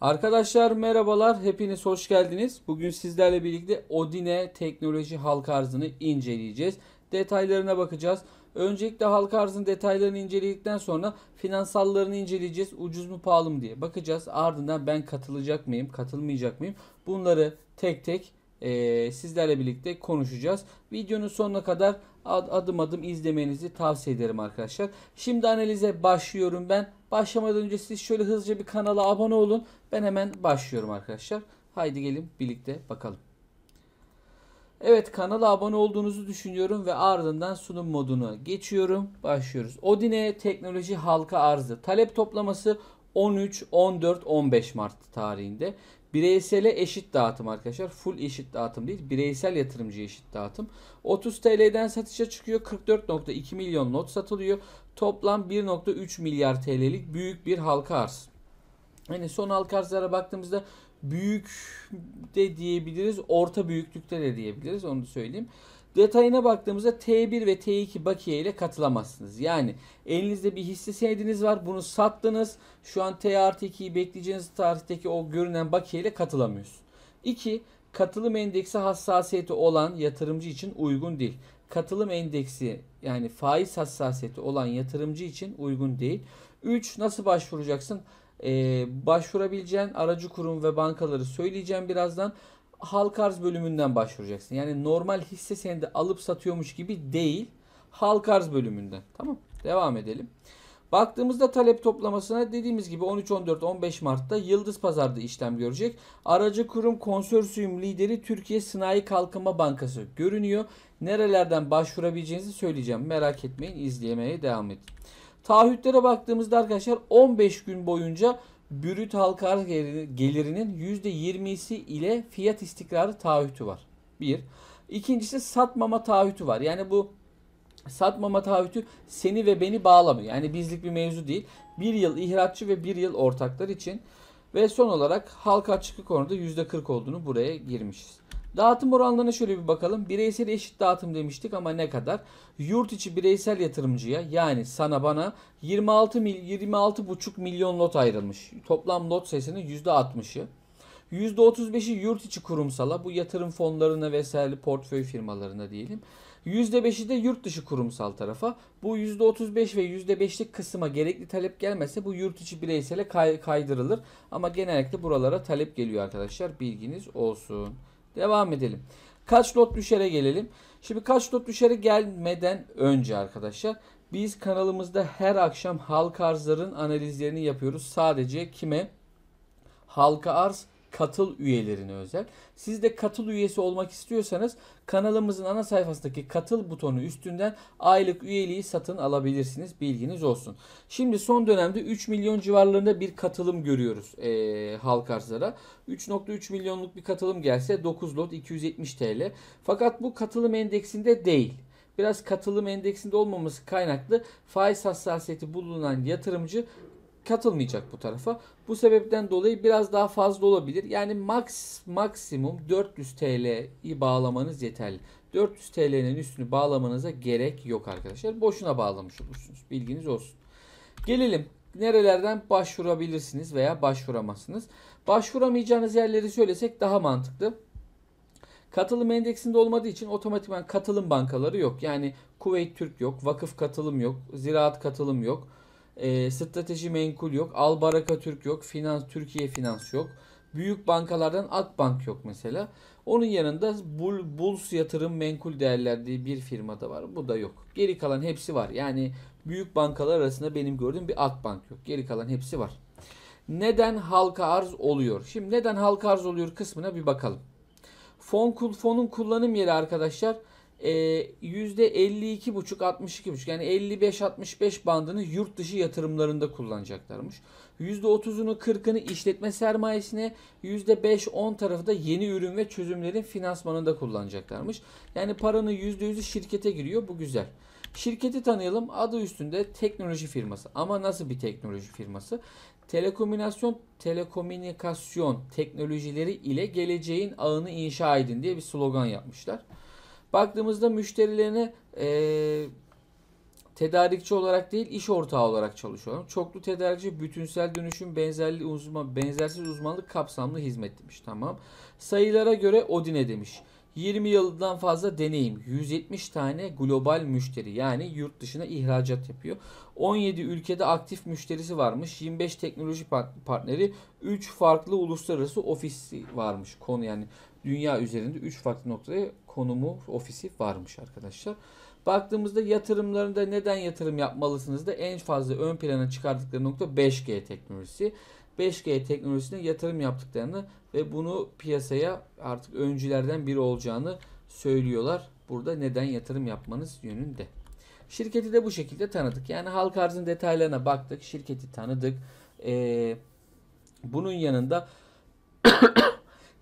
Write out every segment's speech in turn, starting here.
Arkadaşlar merhabalar. Hepiniz hoş geldiniz. Bugün sizlerle birlikte Odine teknoloji halka arzını inceleyeceğiz. Detaylarına bakacağız. Öncelikle halka arzın detaylarını inceledikten sonra finansallarını inceleyeceğiz. Ucuz mu pahalı mı diye bakacağız. Ardından ben katılacak mıyım, katılmayacak mıyım? Bunları tek tek e, sizlerle birlikte konuşacağız. Videonun sonuna kadar ad, adım adım izlemenizi tavsiye ederim arkadaşlar. Şimdi analize başlıyorum ben. Başlamadan önce siz şöyle hızlıca bir kanala abone olun. Ben hemen başlıyorum arkadaşlar. Haydi gelin birlikte bakalım. Evet kanala abone olduğunuzu düşünüyorum ve ardından sunum modunu geçiyorum. Başlıyoruz. Odine teknoloji halka arzı. Talep toplaması 13, 14, 15 Mart tarihinde. Bireysele eşit dağıtım arkadaşlar. Full eşit dağıtım değil. Bireysel yatırımcı eşit dağıtım. 30 TL'den satışa çıkıyor. 44.2 milyon not satılıyor. Toplam 1.3 milyar TL'lik büyük bir halka arz. Yani son halka arzlara baktığımızda büyük de diyebiliriz. Orta büyüklükte de diyebiliriz. Onu da söyleyeyim. Detayına baktığımızda T1 ve T2 bakiye ile katılamazsınız. Yani elinizde bir hisse senediniz var. Bunu sattınız. Şu an T artı 2'yi bekleyeceğiniz tarihteki o görünen bakiye ile katılamıyoruz. 2. Katılım endeksi hassasiyeti olan yatırımcı için uygun değil. Katılım endeksi yani faiz hassasiyeti olan yatırımcı için uygun değil. 3. Nasıl başvuracaksın? Ee, başvurabileceğin aracı kurum ve bankaları söyleyeceğim birazdan halk arz bölümünden başvuracaksın. Yani normal hisse senedi alıp satıyormuş gibi değil. Halk arz bölümünden. Tamam. Devam edelim. Baktığımızda talep toplamasına dediğimiz gibi 13, 14, 15 Mart'ta Yıldız Pazar'da işlem görecek. Aracı kurum konsorsiyum lideri Türkiye Sınai Kalkınma Bankası görünüyor. Nerelerden başvurabileceğinizi söyleyeceğim. Merak etmeyin izlemeye devam edin. Taahhütlere baktığımızda arkadaşlar 15 gün boyunca brüt halka arz gelirinin %20'si ile fiyat istikrarı taahhütü var. Bir. İkincisi satmama taahhütü var. Yani bu satmama taahhütü seni ve beni bağlamıyor. Yani bizlik bir mevzu değil. Bir yıl ihraççı ve bir yıl ortaklar için ve son olarak halka açıklık oranında %40 olduğunu buraya girmişiz. Dağıtım oranlarına şöyle bir bakalım. Bireysel eşit dağıtım demiştik ama ne kadar? Yurt içi bireysel yatırımcıya yani sana bana 26 mil, 26,5 milyon lot ayrılmış. Toplam lot sayısının %60'ı. %35'i yurt içi kurumsala bu yatırım fonlarına vesaire portföy firmalarına diyelim. %5'i de yurt dışı kurumsal tarafa. Bu %35 ve %5'lik kısma gerekli talep gelmezse bu yurt içi bireysele kaydırılır. Ama genellikle buralara talep geliyor arkadaşlar. Bilginiz olsun. Devam edelim. Kaç lot düşere gelelim. Şimdi kaç lot düşere gelmeden önce arkadaşlar biz kanalımızda her akşam halka arzların analizlerini yapıyoruz. Sadece kime? Halka arz katıl üyelerine özel. Siz de katıl üyesi olmak istiyorsanız kanalımızın ana sayfasındaki katıl butonu üstünden aylık üyeliği satın alabilirsiniz. Bilginiz olsun. Şimdi son dönemde 3 milyon civarlarında bir katılım görüyoruz e, halk arzlara. 3.3 milyonluk bir katılım gelse 9 lot 270 TL. Fakat bu katılım endeksinde değil biraz katılım endeksinde olmaması kaynaklı faiz hassasiyeti bulunan yatırımcı katılmayacak bu tarafa. Bu sebepten dolayı biraz daha fazla olabilir. Yani max maksimum 400 TL'yi bağlamanız yeterli. 400 TL'nin üstünü bağlamanıza gerek yok arkadaşlar. Boşuna bağlamış olursunuz. Bilginiz olsun. Gelelim nerelerden başvurabilirsiniz veya başvuramazsınız. Başvuramayacağınız yerleri söylesek daha mantıklı. Katılım endeksinde olmadığı için otomatikman katılım bankaları yok. Yani Kuveyt Türk yok, Vakıf Katılım yok, Ziraat Katılım yok. E, strateji menkul yok. Albaraka Türk yok. Finans Türkiye Finans yok. Büyük bankalardan Akbank yok mesela. Onun yanında Bul, Bulls Yatırım Menkul Değerler diye bir firma da var. Bu da yok. Geri kalan hepsi var. Yani büyük bankalar arasında benim gördüğüm bir Akbank yok. Geri kalan hepsi var. Neden halka arz oluyor? Şimdi neden halka arz oluyor kısmına bir bakalım. Fon, kul fonun kullanım yeri arkadaşlar %52 e, buçuk 62 buçuk yani 55-65 bandını yurt dışı yatırımlarında kullanacaklarmış. %30'unu 40'ını işletme sermayesine %5-10 tarafı da yeni ürün ve çözümlerin finansmanında kullanacaklarmış. Yani paranın %100'ü şirkete giriyor bu güzel. Şirketi tanıyalım adı üstünde teknoloji firması ama nasıl bir teknoloji firması? Telekomünasyon, telekomünikasyon teknolojileri ile geleceğin ağını inşa edin diye bir slogan yapmışlar. Baktığımızda müşterilerine e, tedarikçi olarak değil iş ortağı olarak çalışıyorum. Çoklu tedarikçi bütünsel dönüşüm benzerli uzman, benzersiz uzmanlık kapsamlı hizmet demiş. Tamam. Sayılara göre Odin'e demiş. 20 yıldan fazla deneyim. 170 tane global müşteri yani yurt dışına ihracat yapıyor. 17 ülkede aktif müşterisi varmış. 25 teknoloji partneri, 3 farklı uluslararası ofisi varmış. Konu yani dünya üzerinde 3 farklı noktaya konumu ofisi varmış arkadaşlar. Baktığımızda yatırımlarında neden yatırım yapmalısınız da en fazla ön plana çıkardıkları nokta 5G teknolojisi. 5G teknolojisine yatırım yaptıklarını ve bunu piyasaya artık öncülerden biri olacağını söylüyorlar. Burada neden yatırım yapmanız yönünde. Şirketi de bu şekilde tanıdık. Yani halk arzın detaylarına baktık. Şirketi tanıdık. Ee, bunun yanında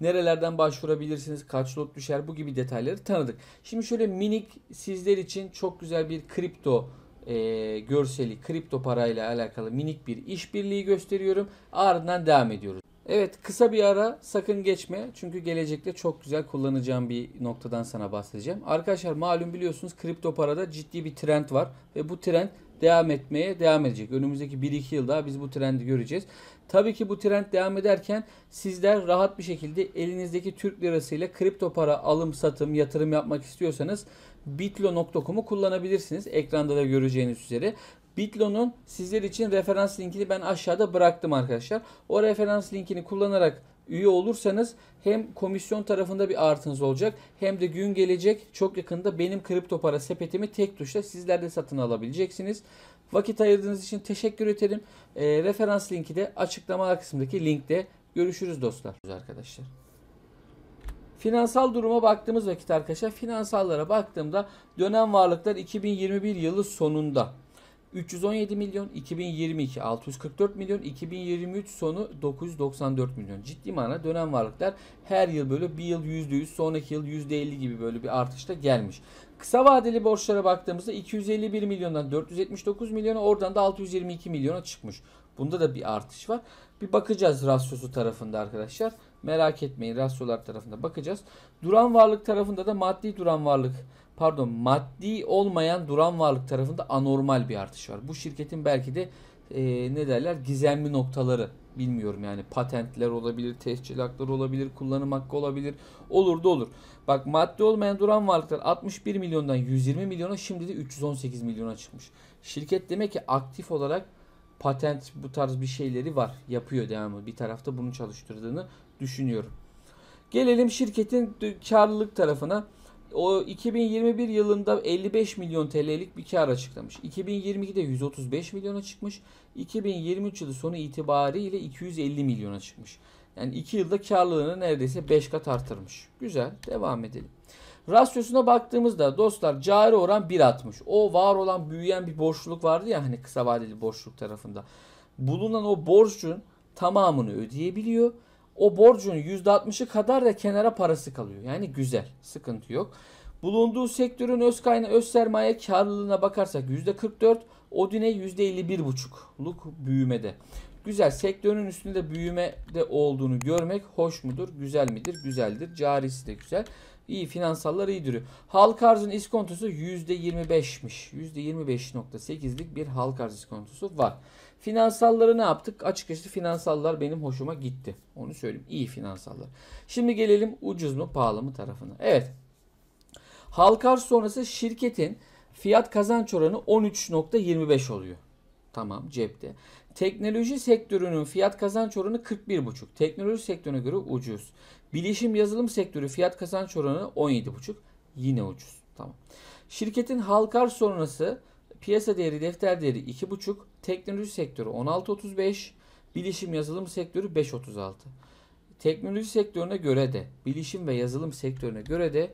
nerelerden başvurabilirsiniz, kaç lot düşer bu gibi detayları tanıdık. Şimdi şöyle minik sizler için çok güzel bir kripto e, görseli kripto parayla alakalı minik bir işbirliği gösteriyorum. Ardından devam ediyoruz. Evet kısa bir ara sakın geçme çünkü gelecekte çok güzel kullanacağım bir noktadan sana bahsedeceğim. Arkadaşlar malum biliyorsunuz kripto parada ciddi bir trend var ve bu trend devam etmeye devam edecek. Önümüzdeki 1-2 yıl daha biz bu trendi göreceğiz. Tabii ki bu trend devam ederken sizler rahat bir şekilde elinizdeki Türk lirasıyla kripto para alım satım yatırım yapmak istiyorsanız bitlo.com'u kullanabilirsiniz. Ekranda da göreceğiniz üzere. Bitlo'nun sizler için referans linkini ben aşağıda bıraktım arkadaşlar. O referans linkini kullanarak üye olursanız hem komisyon tarafında bir artınız olacak hem de gün gelecek çok yakında benim kripto para sepetimi tek tuşla sizler de satın alabileceksiniz. Vakit ayırdığınız için teşekkür ederim. E, referans linki de açıklama kısmındaki linkte. Görüşürüz dostlar. Arkadaşlar. Finansal duruma baktığımız vakit arkadaşlar finansallara baktığımda dönem varlıklar 2021 yılı sonunda 317 milyon, 2022 644 milyon, 2023 sonu 994 milyon. Ciddi manada dönem varlıklar her yıl böyle bir yıl %100, sonraki yıl %50 gibi böyle bir artışta gelmiş. Kısa vadeli borçlara baktığımızda 251 milyondan 479 milyona oradan da 622 milyona çıkmış. Bunda da bir artış var. Bir bakacağız rasyosu tarafında arkadaşlar. Merak etmeyin rasyolar tarafında bakacağız. Duran varlık tarafında da maddi duran varlık pardon maddi olmayan duran varlık tarafında anormal bir artış var. Bu şirketin belki de e, ne derler gizemli noktaları bilmiyorum yani patentler olabilir, tescil hakları olabilir, kullanım hakkı olabilir. Olur da olur. Bak maddi olmayan duran varlıklar 61 milyondan 120 milyona şimdi de 318 milyona çıkmış. Şirket demek ki aktif olarak patent bu tarz bir şeyleri var. Yapıyor devamı Bir tarafta bunu çalıştırdığını düşünüyorum. Gelelim şirketin karlılık tarafına. O 2021 yılında 55 milyon TL'lik bir kar açıklamış. 2022'de 135 milyona çıkmış. 2023 yılı sonu itibariyle 250 milyona çıkmış. Yani 2 yılda karlılığını neredeyse 5 kat artırmış. Güzel. Devam edelim. Rasyosuna baktığımızda dostlar cari oran 1.60. O var olan büyüyen bir borçluluk vardı ya hani kısa vadeli borçluluk tarafında. Bulunan o borcun tamamını ödeyebiliyor. O borcun %60'ı kadar da kenara parası kalıyor. Yani güzel, sıkıntı yok. Bulunduğu sektörün öz kaynağı, öz sermaye karlılığına bakarsak %44, Odin'e %51,5'luk büyümede. Güzel sektörün üstünde büyümede olduğunu görmek hoş mudur, güzel midir? Güzeldir. Carisi de güzel. İyi finansallar iyi duruyor. Halka arzın iskontosu %25'miş. %25.8'lik bir halka arz iskontosu var. Finansalları ne yaptık? Açıkçası finansallar benim hoşuma gitti. Onu söyleyeyim. İyi finansallar. Şimdi gelelim ucuz mu pahalı mı tarafına. Evet. Halka arz sonrası şirketin fiyat kazanç oranı 13.25 oluyor. Tamam cepte. Teknoloji sektörünün fiyat kazanç oranı 41,5. Teknoloji sektörüne göre ucuz. Bilişim yazılım sektörü fiyat kazanç oranı 17,5. Yine ucuz. Tamam. Şirketin halkar sonrası piyasa değeri defter değeri 2,5. Teknoloji sektörü 16,35. Bilişim yazılım sektörü 5,36. Teknoloji sektörüne göre de bilişim ve yazılım sektörüne göre de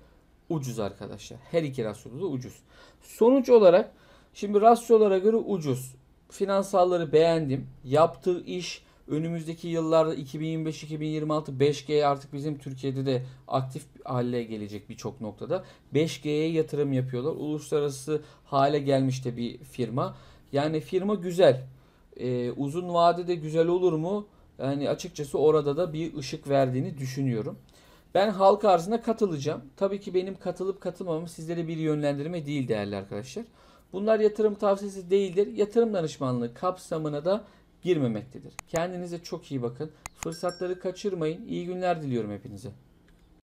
ucuz arkadaşlar. Her iki rasyoda da ucuz. Sonuç olarak şimdi rasyolara göre ucuz. Finansalları beğendim. Yaptığı iş Önümüzdeki yıllarda 2025-2026 5G artık bizim Türkiye'de de aktif hale gelecek birçok noktada. 5G'ye yatırım yapıyorlar. Uluslararası hale gelmiş de bir firma. Yani firma güzel. Ee, uzun vadede güzel olur mu? Yani açıkçası orada da bir ışık verdiğini düşünüyorum. Ben halk arzına katılacağım. Tabii ki benim katılıp katılmamam sizlere bir yönlendirme değil değerli arkadaşlar. Bunlar yatırım tavsiyesi değildir. Yatırım danışmanlığı kapsamına da girmemektedir. Kendinize çok iyi bakın. Fırsatları kaçırmayın. İyi günler diliyorum hepinize.